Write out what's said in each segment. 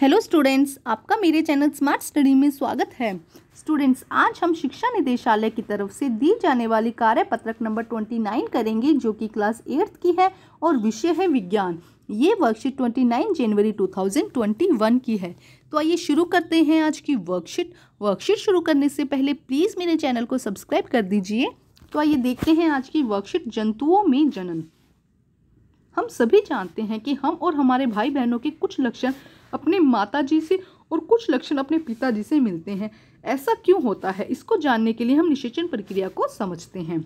hello students आपका मेरे channel smart study में स्वागत है स्टूडेंट्स आज हम शिक्षा निदेशालय की तरफ से दी जाने वाली कार्य पत्रक नंबर ट्वेंटी नाइन करेंगे जो कि क्लास एट्थ की है और विषय है विज्ञान ये worksheet twenty nine January two thousand twenty one की है तो आइए शुरू करते हैं आज की वर्कशीट वर्कशीट शुरू करने से पहले प्लीज़ मेरे चैनल को सब्सक्राइब कर दीजिए तो आइए देखते हैं आज की वर्कशीट जंतुओं में जनन हम सभी जानते हैं कि हम और हमारे भाई बहनों के कुछ लक्षण अपने माता जी से और कुछ लक्षण अपने पिताजी से मिलते हैं ऐसा क्यों होता है इसको जानने के लिए हम निषेचन प्रक्रिया को समझते हैं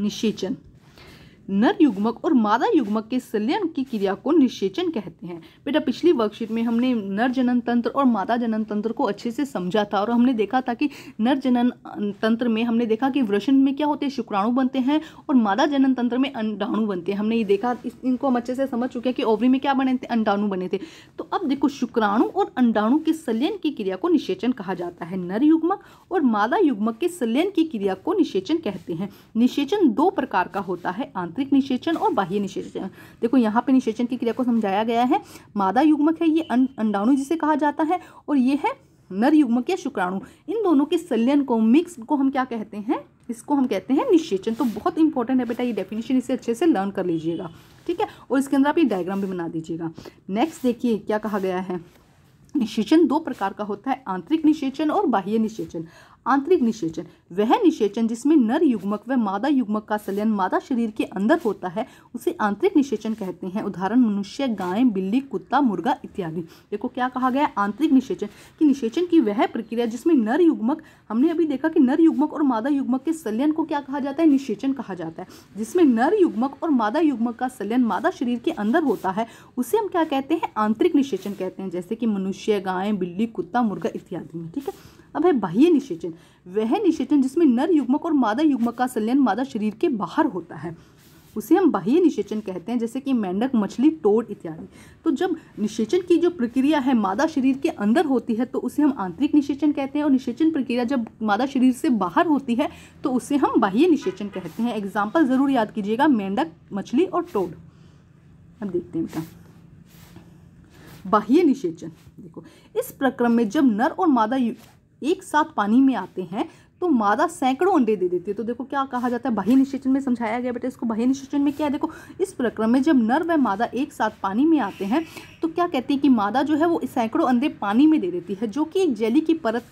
निषेचन नर युग्मक और मादा युग्मक के संलयन की क्रिया को निषेचन कहते हैं बेटा पिछली वर्कशीट में हमने नर जनन तंत्र और मादा जनन तंत्र को अच्छे से समझा था और हमने देखा था कि नर जनन तंत्र में हमने देखा कि वृषण में क्या होते हैं शुक्राणु बनते हैं और मादा जनन तंत्र में अंडाणु बनते हैं हमने ये देखा इनको हम अच्छे से समझ चुके हैं कि ओवरी में क्या बने थे अंडाणु बने थे तो अब देखो शुक्राणु और अंडाणु के संलयन की क्रिया को निषेचन कहा जाता है नर युग्मक और मादा युग्मक के संलयन की क्रिया को निषेचन कहते हैं निषेचन दो प्रकार का होता है आंतरिक आंतरिक निषेचन और बाह्य निषेचन देखो यहाँ पे निषेचन की क्रिया को समझाया गया है मादा युग्मक है ये अं-, अंडाणु जिसे कहा जाता है और ये है नर युग्मक या शुक्राणु इन दोनों के सल्यन को मिक्स को हम क्या कहते हैं इसको हम कहते हैं निषेचन तो बहुत इंपॉर्टेंट है बेटा ये डेफिनेशन इसे अच्छे से लर्न कर लीजिएगा ठीक है और इसके अंदर आप ये डायग्राम भी बना दीजिएगा नेक्स्ट देखिए क्या कहा गया है निषेचन दो प्रकार का होता है आंतरिक निषेचन और बाह्य निषेचन आंतरिक निषेचन वह निषेचन जिसमें नर युग्मक व मादा युग्मक का संलयन मादा शरीर के अंदर होता है उसे आंतरिक निषेचन कहते हैं उदाहरण मनुष्य गाय बिल्ली कुत्ता मुर्गा इत्यादि देखो क्या कहा गया आंतरिक निषेचन कि निषेचन की वह प्रक्रिया जिसमें नर युग्मक हमने अभी देखा कि नर युग्मक और मादा युग्मक के संलयन को क्या कहा जाता है निषेचन कहा जाता है जिसमें नर युग्मक और मादा युग्मक का संलयन मादा शरीर के अंदर होता है उसे हम क्या कहते हैं आंतरिक निषेचन कहते हैं जैसे कि मनुष्य गाय बिल्ली कुत्ता मुर्गा इत्यादि में ठीक है अब है बाह्य निषेचन वह निषेचन जिसमें नर युग्मक और मादा युग्मक का संलयन मादा शरीर के बाहर होता है उसे हम बाह्य निषेचन कहते हैं जैसे कि मेंढक मछली टोड इत्यादि तो जब निषेचन की जो प्रक्रिया है मादा शरीर के अंदर होती है तो उसे हम आंतरिक निषेचन कहते हैं और निषेचन प्रक्रिया जब मादा शरीर से बाहर होती है तो उसे हम बाह्य निषेचन कहते हैं एग्जाम्पल ज़रूर याद कीजिएगा मेंढक मछली और टोड अब देखते हैं इनका बाह्य निषेचन देखो इस प्रक्रम में जब नर और मादा एक साथ पानी में आते हैं तो मादा सैकड़ों अंडे दे देती है तो देखो क्या कहा जाता है बाह्य निषेचन में समझाया गया बेटा इसको बाह्य निषेचन में क्या है देखो इस प्रक्रम में जब नर व मादा एक साथ पानी में आते हैं तो क्या कहती है कि मादा जो है वो सैकड़ों अंडे पानी में दे देती है जो कि एक जेली की परत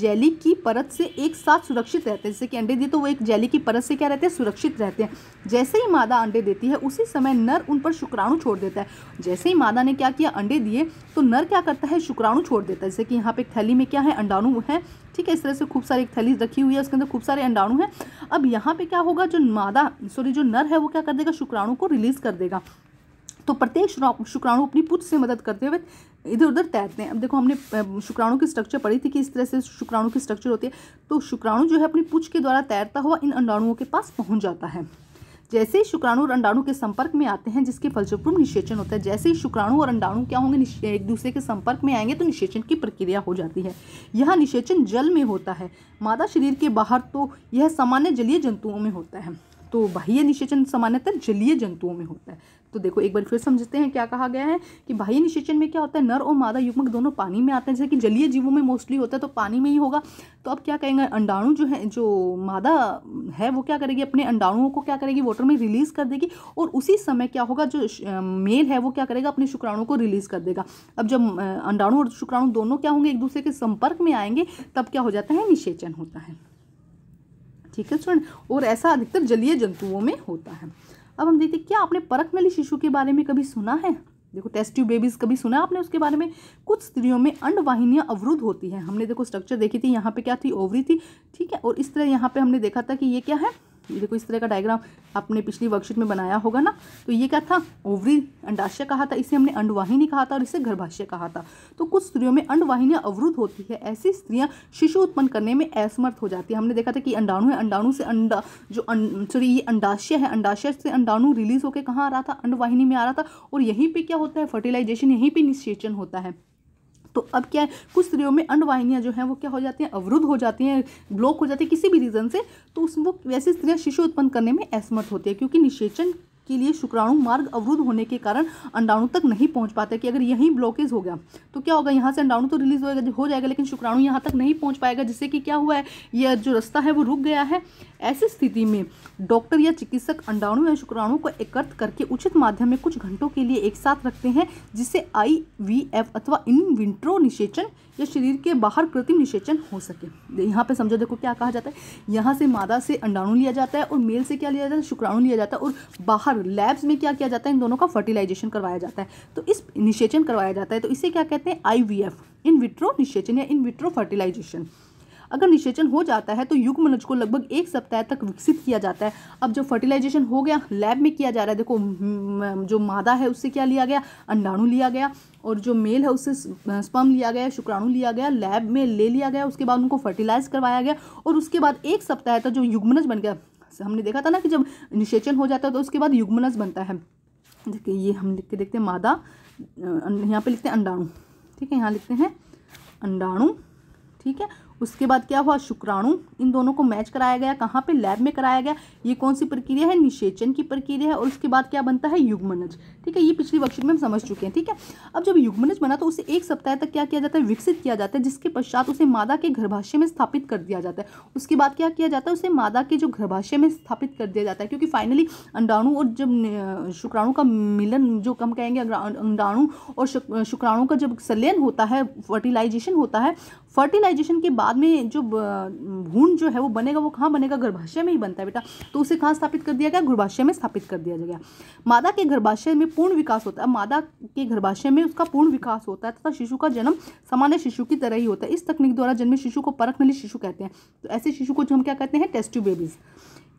जेली की परत से एक साथ सुरक्षित रहते हैं जैसे कि अंडे दिए तो वो एक जेली की परत से क्या रहते हैं सुरक्षित रहते हैं जैसे ही मादा अंडे देती है उसी समय नर उन पर शुक्राणु छोड़ देता है जैसे ही मादा ने क्या किया अंडे दिए तो नर क्या करता है शुक्राणु छोड़ देता है जैसे कि यहाँ पे थैली में क्या है अंडाणु है ठीक है इस तरह से खूब सारी एक थैली रखी हुई है उसके अंदर खूब सारे अंडाणु हैं अब यहाँ पे क्या होगा जो मादा सॉरी जो नर है वो क्या कर देगा शुक्राणु को रिलीज़ कर देगा तो प्रत्येक शुक्राणु अपनी पूछ से मदद करते हुए इधर उधर तैरते हैं अब देखो हमने शुक्राणु की स्ट्रक्चर पढ़ी थी कि इस तरह से शुक्राणु की स्ट्रक्चर होती है तो शुक्राणु जो है अपनी पूछ के द्वारा तैरता हुआ इन अंडाणुओं के पास पहुंच जाता है जैसे ही शुक्राणु और अंडाणु के संपर्क में आते हैं जिसके फलस्वरूप निषेचन होता है जैसे ही शुक्राणु और अंडाणु क्या होंगे एक दूसरे के संपर्क में आएंगे तो निषेचन की प्रक्रिया हो जाती है यह निषेचन जल में होता है मादा शरीर के बाहर तो यह सामान्य जलीय जंतुओं में होता है तो बाह्य निषेचन सामान्यतः जलीय जंतुओं में होता है तो देखो एक बार फिर समझते हैं क्या कहा गया है कि बाह्य निषेचन में क्या होता है नर और मादा युग्मक दोनों पानी में आते हैं जैसे कि जलीय जीवों में मोस्टली होता है तो पानी में ही होगा तो अब क्या कहेंगे अंडाणु जो है जो मादा है वो क्या करेगी अपने अंडाणुओं को क्या करेगी वाटर में रिलीज़ कर देगी और उसी समय क्या होगा जो मेल है वो क्या करेगा अपने शुक्राणु को रिलीज़ कर देगा अब जब अंडाणु और शुक्राणु दोनों क्या होंगे एक दूसरे के संपर्क में आएंगे तब क्या हो जाता है निषेचन होता है ठीक है स्टूडेंट और ऐसा अधिकतर जलीय जंतुओं में होता है अब हम देखते हैं क्या आपने परख नली शिशु के बारे में कभी सुना है देखो टेस्टिव बेबीज कभी सुना आपने उसके बारे में कुछ स्त्रियों में अंडवाहिनियाँ अवरुद्ध होती हैं हमने देखो स्ट्रक्चर देखी थी यहाँ पे क्या थी ओवरी थी ठीक है और इस तरह यहाँ पे हमने देखा था कि ये क्या है ये देखो इस तरह का डायग्राम आपने पिछली वर्कशीट में बनाया होगा ना तो ये क्या था ओवरी अंडाश्य कहा था इसे हमने अंडवाहिनी कहा था और इसे गर्भाशय कहा था तो कुछ स्त्रियों में अंडवाहिनियाँ अवरुद्ध होती है ऐसी स्त्रियाँ शिशु उत्पन्न करने में असमर्थ हो जाती है हमने देखा था कि अंडाणु है अंडाणु से अंडा जो सॉरी अं, ये अंडाश्य है अंडाश्य से अंडाणु रिलीज होकर कहाँ आ रहा था अंडवाहिनी में आ रहा था और यहीं पर क्या होता है फर्टिलाइजेशन यहीं पर निश्चेचन होता है तो अब क्या है कुछ स्त्रियों में अंडवाहिनियाँ जो हैं वो क्या हो जाती हैं अवरुद्ध हो जाती हैं ब्लॉक हो जाती है किसी भी रीज़न से तो उस वो वैसे स्त्रियाँ शिशु उत्पन्न करने में असमर्थ होती है क्योंकि निषेचन के लिए शुक्राणु मार्ग अवरुद्ध होने के कारण अंडाणु तक नहीं पहुंच पाते कि अगर यहीं ब्लॉकेज हो गया तो क्या होगा यहाँ से अंडाणु तो रिलीज होगा हो जाएगा लेकिन शुक्राणु यहाँ तक नहीं पहुँच पाएगा जिससे कि क्या हुआ है यह जो रास्ता है वो रुक गया है ऐसी स्थिति में डॉक्टर या चिकित्सक अंडाणु या शुक्राणु को एकत्र करके उचित माध्यम में कुछ घंटों के लिए एक साथ रखते हैं जिससे आई अथवा इन विंट्रो निषेचन या शरीर के बाहर कृत्रिम निषेचन हो सके यहाँ पे समझो देखो क्या कहा जाता है यहाँ से मादा से अंडाणु लिया जाता है और मेल से क्या लिया जाता है शुक्राणु लिया जाता है और बाहर और लैब्स में क्या किया जाता है इन दोनों का फर्टिलाइजेशन करवाया जाता है तो इस निषेचन करवाया जाता है तो इसे क्या कहते हैं आईवीएफ इन विट्रो निषेचन या इन विट्रो फर्टिलाइजेशन अगर निषेचन हो जाता है तो युग्म नज को लगभग एक सप्ताह तक विकसित किया जाता है अब जब फर्टिलाइजेशन हो गया लैब में किया जा रहा है देखो जो मादा है उससे क्या लिया गया अंडाणु लिया गया और जो मेल है उससे स्पर्म लिया गया शुक्राणु लिया गया लैब में ले लिया गया उसके बाद उनको फर्टिलाइज करवाया गया और उसके बाद एक सप्ताह तक जो युग्मनज बन गया हमने देखा था ना कि जब निषेचन हो जाता है तो उसके बाद युग्मनस बनता है देखिए ये हम लिख के देखते हैं मादा अं, यहाँ पे लिखते हैं अंडाणु ठीक है यहाँ लिखते हैं अंडाणु ठीक है उसके बाद क्या हुआ शुक्राणु इन दोनों को मैच कराया गया कहाँ पे लैब में कराया गया ये कौन सी प्रक्रिया है निषेचन की प्रक्रिया है और उसके बाद क्या बनता है युग्मनज ठीक है ये पिछली वर्कशीट में हम समझ चुके हैं ठीक है अब जब युग्मनज बना तो उसे एक सप्ताह तक क्या किया जाता है विकसित किया जाता है जिसके पश्चात उसे मादा के गर्भाशय में स्थापित कर दिया जाता है उसके बाद क्या किया जाता है उसे मादा के जो गर्भाशय में स्थापित कर दिया जाता है क्योंकि फाइनली अंडाणु और जब शुक्राणु का मिलन जो कम कहेंगे अंडाणु और शुक्राणु का जब संलयन होता है फर्टिलाइजेशन होता है फर्टिलाइजेशन के बाद में जो भून जो है वो बनेगा वो कहाँ बनेगा गर्भाशय में ही बनता है बेटा तो उसे कहाँ स्थापित कर दिया गया गर्भाशय में स्थापित कर दिया गया मादा के गर्भाशय में पूर्ण विकास होता है मादा के गर्भाशय में उसका पूर्ण विकास होता है तथा शिशु का जन्म सामान्य शिशु की तरह ही होता है इस तकनीक द्वारा जन्मे शिशु को परख शिशु कहते हैं तो ऐसे शिशु को जो हम क्या कहते हैं टेस्ट्यू बेबीज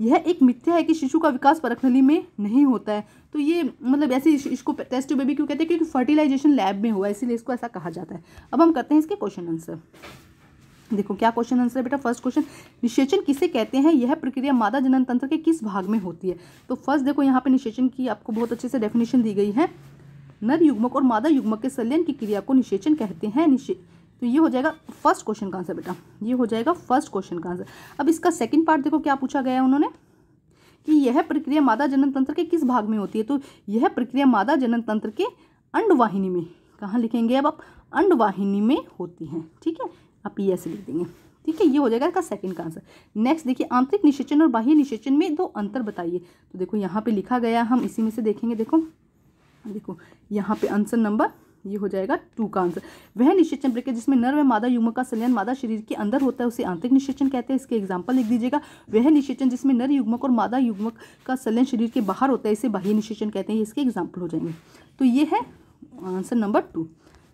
यह एक मिथ्या है कि शिशु का विकास परखनली में नहीं होता है तो ये मतलब ऐसे इसको टेस्ट बेबी क्यों कहते हैं क्योंकि फर्टिलाइजेशन लैब में हुआ है इसीलिए इसको ऐसा कहा जाता है अब हम करते हैं इसके क्वेश्चन आंसर देखो क्या क्वेश्चन आंसर है बेटा फर्स्ट क्वेश्चन निषेचन किसे कहते हैं यह प्रक्रिया मादा जनन तंत्र के किस भाग में होती है तो फर्स्ट देखो यहाँ पे निषेचन की आपको बहुत अच्छे से डेफिनेशन दी गई है नर युग्मक और मादा युग्मक के सल्यन की क्रिया को निषेचन कहते हैं तो ये हो जाएगा फर्स्ट क्वेश्चन का आंसर बेटा ये हो जाएगा फर्स्ट क्वेश्चन का आंसर अब इसका सेकंड पार्ट देखो क्या पूछा गया है उन्होंने कि यह प्रक्रिया मादा जनन तंत्र के किस भाग में होती है तो यह प्रक्रिया मादा जनन तंत्र के अंडवाहिनी में कहाँ लिखेंगे अब आप अंडवाहिनी में होती हैं ठीक है आप ये ऐसे लिख देंगे ठीक है ये हो जाएगा इसका सेकेंड का आंसर नेक्स्ट देखिए आंतरिक निषेचन और बाह्य निषेचन में दो अंतर बताइए तो देखो यहाँ पे लिखा गया हम इसी में से देखेंगे देखो देखो यहाँ पे आंसर नंबर ये हो जाएगा टू का आंसर वह निषेचन प्रक्रिया जिसमें नर व मादा युग्म का संलयन मादा शरीर के अंदर होता है उसे आंतरिक निषेचन कहते हैं इसके एग्जाम्पल लिख दीजिएगा वह निषेचन जिसमें नर युग्मक और मादा युग्मक का संलयन शरीर के बाहर होता है इसे बाह्य निषेचन कहते हैं इसके एग्जाम्पल हो जाएंगे तो ये है आंसर नंबर टू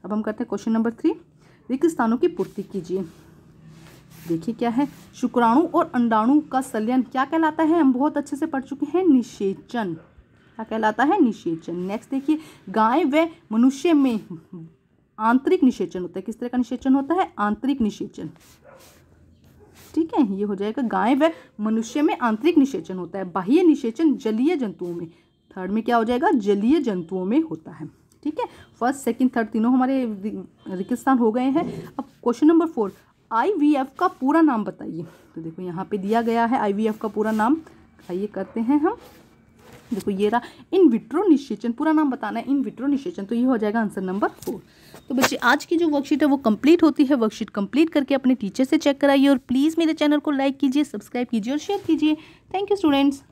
अब हम करते हैं क्वेश्चन नंबर थ्री रिक्त स्थानों की पूर्ति कीजिए देखिए क्या है शुक्राणु और अंडाणु का संलयन क्या कहलाता है हम बहुत अच्छे से पढ़ चुके हैं निषेचन क्या कहलाता है निषेचन नेक्स्ट देखिए गाय व मनुष्य में आंतरिक निषेचन होता है किस तरह का निषेचन होता है आंतरिक निषेचन ठीक है ये हो जाएगा गाय व मनुष्य में आंतरिक निषेचन होता है बाह्य निषेचन जलीय जंतुओं में थर्ड में क्या हो जाएगा जलीय जंतुओं में होता है ठीक है फर्स्ट सेकंड थर्ड तीनों हमारे रिकिस्तान हो गए हैं अब क्वेश्चन नंबर फोर आईवीएफ का पूरा नाम बताइए तो देखो यहाँ पे दिया गया है आईवीएफ का पूरा नाम आइए करते हैं हम देखो ये रहा इन विट्रो निषेचन पूरा नाम बताना है इन विट्रो निषेचन तो ये हो जाएगा आंसर नंबर फोर तो बच्चे आज की जो वर्कशीट है वो कंप्लीट होती है वर्कशीट कंप्लीट करके अपने टीचर से चेक कराइए और प्लीज़ मेरे चैनल को लाइक कीजिए सब्सक्राइब कीजिए और शेयर कीजिए थैंक यू स्टूडेंट्स